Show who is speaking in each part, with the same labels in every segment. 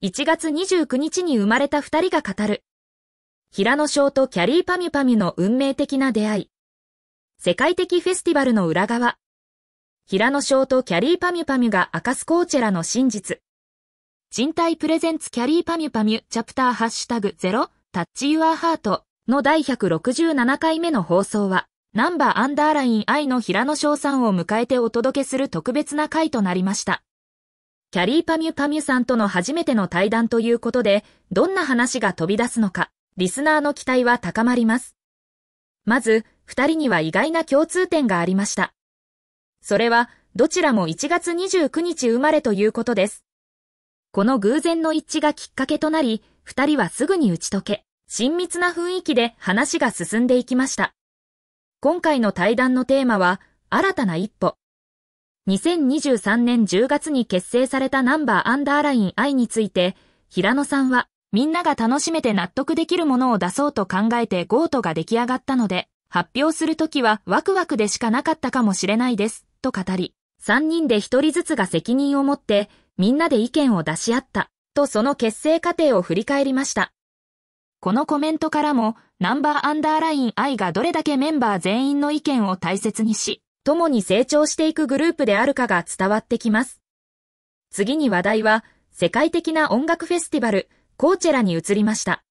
Speaker 1: 1月29日に生まれた二人が語る。平野翔とキャリーパミュパミュの運命的な出会い。世界的フェスティバルの裏側。平野翔とキャリーパミュパミュが明かすコーチェラの真実。人体プレゼンツキャリーパミュパミュチャプターハッシュタグゼロタッチユアハートの第167回目の放送は、ナンバーアンダーライン愛の平野翔さんを迎えてお届けする特別な回となりました。キャリーパミュパミュさんとの初めての対談ということで、どんな話が飛び出すのか、リスナーの期待は高まります。まず、二人には意外な共通点がありました。それは、どちらも1月29日生まれということです。この偶然の一致がきっかけとなり、二人はすぐに打ち解け、親密な雰囲気で話が進んでいきました。今回の対談のテーマは、新たな一歩、2023年10月に結成されたナンバーアンダーライン I について、平野さんは、みんなが楽しめて納得できるものを出そうと考えてゴートが出来上がったので、発表するときはワクワクでしかなかったかもしれないです、と語り、3人で1人ずつが責任を持って、みんなで意見を出し合った、とその結成過程を振り返りました。このコメントからも、ナンバーアンダーライン I がどれだけメンバー全員の意見を大切にし、共に成長していくグループであるかが伝わってきます。次に話題は、世界的な音楽フェスティバル、コーチェラに移りました。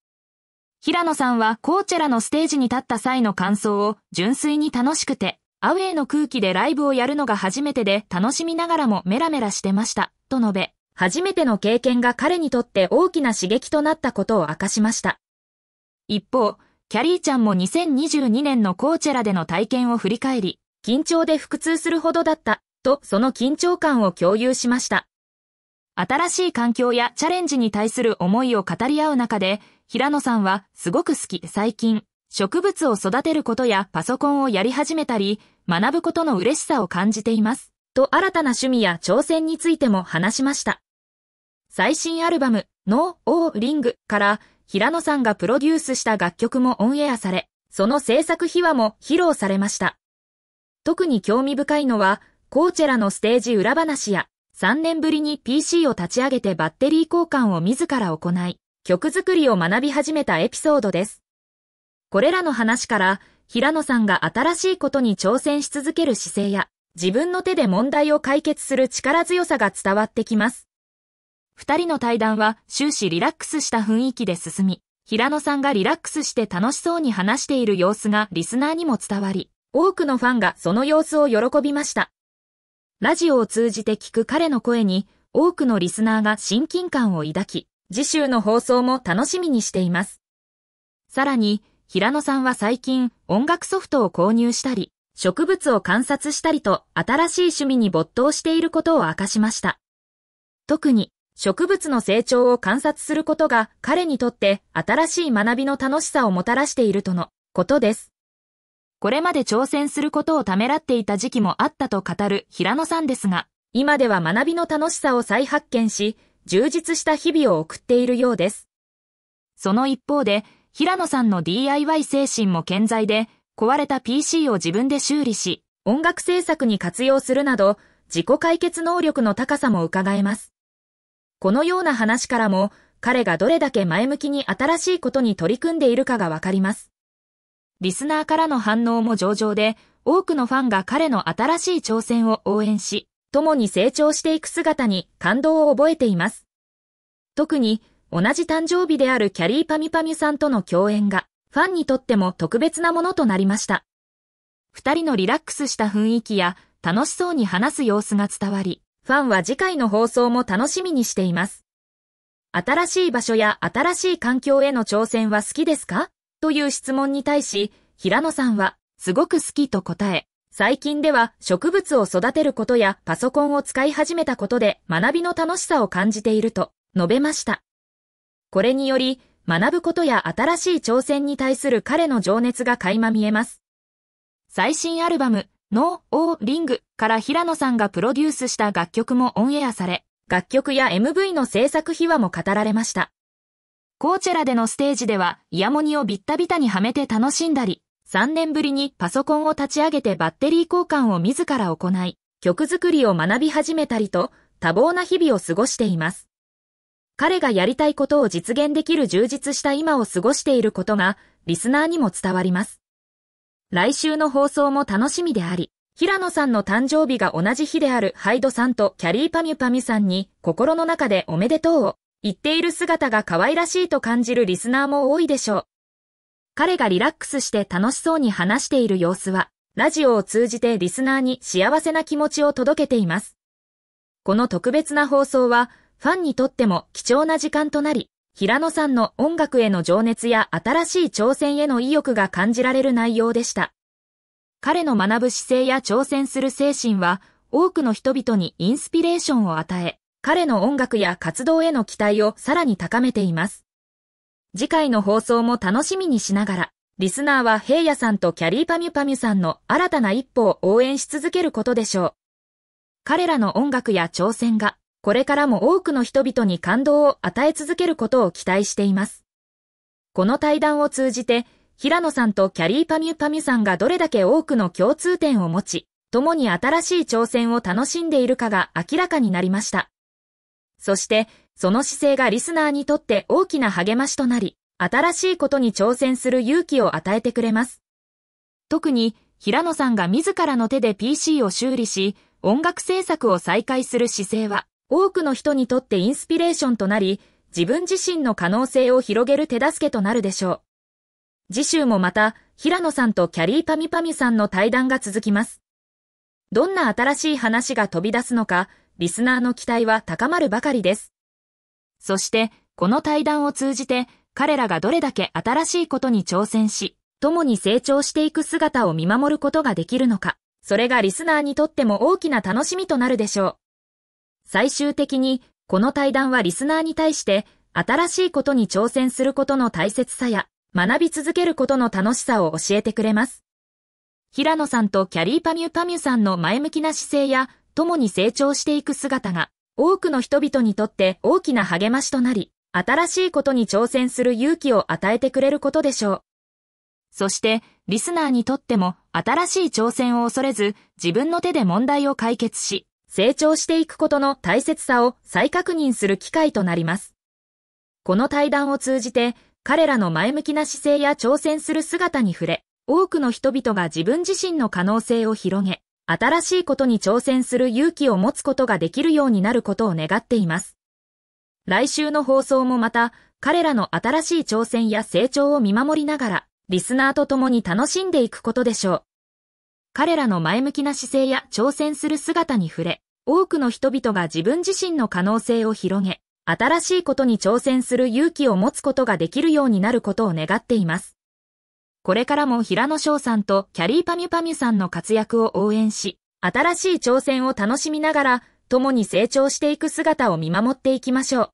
Speaker 1: 平野さんはコーチェラのステージに立った際の感想を純粋に楽しくて、アウェイの空気でライブをやるのが初めてで楽しみながらもメラメラしてました、と述べ、初めての経験が彼にとって大きな刺激となったことを明かしました。一方、キャリーちゃんも2022年のコーチェラでの体験を振り返り、緊張で腹痛するほどだった、とその緊張感を共有しました。新しい環境やチャレンジに対する思いを語り合う中で、平野さんはすごく好き、最近、植物を育てることやパソコンをやり始めたり、学ぶことの嬉しさを感じています。と新たな趣味や挑戦についても話しました。最新アルバム、No, O, Ring から平野さんがプロデュースした楽曲もオンエアされ、その制作秘話も披露されました。特に興味深いのは、コーチェラのステージ裏話や、3年ぶりに PC を立ち上げてバッテリー交換を自ら行い、曲作りを学び始めたエピソードです。これらの話から、平野さんが新しいことに挑戦し続ける姿勢や、自分の手で問題を解決する力強さが伝わってきます。二人の対談は終始リラックスした雰囲気で進み、平野さんがリラックスして楽しそうに話している様子がリスナーにも伝わり、多くのファンがその様子を喜びました。ラジオを通じて聞く彼の声に、多くのリスナーが親近感を抱き、次週の放送も楽しみにしています。さらに、平野さんは最近音楽ソフトを購入したり、植物を観察したりと新しい趣味に没頭していることを明かしました。特に植物の成長を観察することが彼にとって新しい学びの楽しさをもたらしているとのことです。これまで挑戦することをためらっていた時期もあったと語る平野さんですが、今では学びの楽しさを再発見し、充実した日々を送っているようです。その一方で、平野さんの DIY 精神も健在で、壊れた PC を自分で修理し、音楽制作に活用するなど、自己解決能力の高さも伺えます。このような話からも、彼がどれだけ前向きに新しいことに取り組んでいるかがわかります。リスナーからの反応も上々で、多くのファンが彼の新しい挑戦を応援し、共に成長していく姿に感動を覚えています。特に、同じ誕生日であるキャリーパミパミさんとの共演が、ファンにとっても特別なものとなりました。二人のリラックスした雰囲気や、楽しそうに話す様子が伝わり、ファンは次回の放送も楽しみにしています。新しい場所や新しい環境への挑戦は好きですかという質問に対し、平野さんは、すごく好きと答え、最近では植物を育てることやパソコンを使い始めたことで学びの楽しさを感じていると述べました。これにより、学ぶことや新しい挑戦に対する彼の情熱が垣間見えます。最新アルバム、No, O, Ring から平野さんがプロデュースした楽曲もオンエアされ、楽曲や MV の制作秘話も語られました。コーチェラでのステージではイヤモニをビッタビタにはめて楽しんだり、3年ぶりにパソコンを立ち上げてバッテリー交換を自ら行い、曲作りを学び始めたりと多忙な日々を過ごしています。彼がやりたいことを実現できる充実した今を過ごしていることがリスナーにも伝わります。来週の放送も楽しみであり、平野さんの誕生日が同じ日であるハイドさんとキャリーパミュパミュさんに心の中でおめでとうを言っている姿が可愛らしいと感じるリスナーも多いでしょう。彼がリラックスして楽しそうに話している様子は、ラジオを通じてリスナーに幸せな気持ちを届けています。この特別な放送は、ファンにとっても貴重な時間となり、平野さんの音楽への情熱や新しい挑戦への意欲が感じられる内容でした。彼の学ぶ姿勢や挑戦する精神は、多くの人々にインスピレーションを与え、彼の音楽や活動への期待をさらに高めています。次回の放送も楽しみにしながら、リスナーは平野さんとキャリーパミュパミュさんの新たな一歩を応援し続けることでしょう。彼らの音楽や挑戦が、これからも多くの人々に感動を与え続けることを期待しています。この対談を通じて、平野さんとキャリーパミュパミュさんがどれだけ多くの共通点を持ち、共に新しい挑戦を楽しんでいるかが明らかになりました。そして、その姿勢がリスナーにとって大きな励ましとなり、新しいことに挑戦する勇気を与えてくれます。特に、平野さんが自らの手で PC を修理し、音楽制作を再開する姿勢は、多くの人にとってインスピレーションとなり、自分自身の可能性を広げる手助けとなるでしょう。次週もまた、平野さんとキャリーパミパミさんの対談が続きます。どんな新しい話が飛び出すのか、リスナーの期待は高まるばかりです。そして、この対談を通じて、彼らがどれだけ新しいことに挑戦し、共に成長していく姿を見守ることができるのか、それがリスナーにとっても大きな楽しみとなるでしょう。最終的に、この対談はリスナーに対して、新しいことに挑戦することの大切さや、学び続けることの楽しさを教えてくれます。平野さんとキャリーパミュパミュさんの前向きな姿勢や、共に成長していく姿が、多くの人々にとって大きな励ましとなり、新しいことに挑戦する勇気を与えてくれることでしょう。そして、リスナーにとっても、新しい挑戦を恐れず、自分の手で問題を解決し、成長していくことの大切さを再確認する機会となります。この対談を通じて、彼らの前向きな姿勢や挑戦する姿に触れ、多くの人々が自分自身の可能性を広げ、新しいことに挑戦する勇気を持つことができるようになることを願っています。来週の放送もまた、彼らの新しい挑戦や成長を見守りながら、リスナーと共に楽しんでいくことでしょう。彼らの前向きな姿勢や挑戦する姿に触れ、多くの人々が自分自身の可能性を広げ、新しいことに挑戦する勇気を持つことができるようになることを願っています。これからも平野翔さんとキャリーパミュパミュさんの活躍を応援し、新しい挑戦を楽しみながら、共に成長していく姿を見守っていきましょう。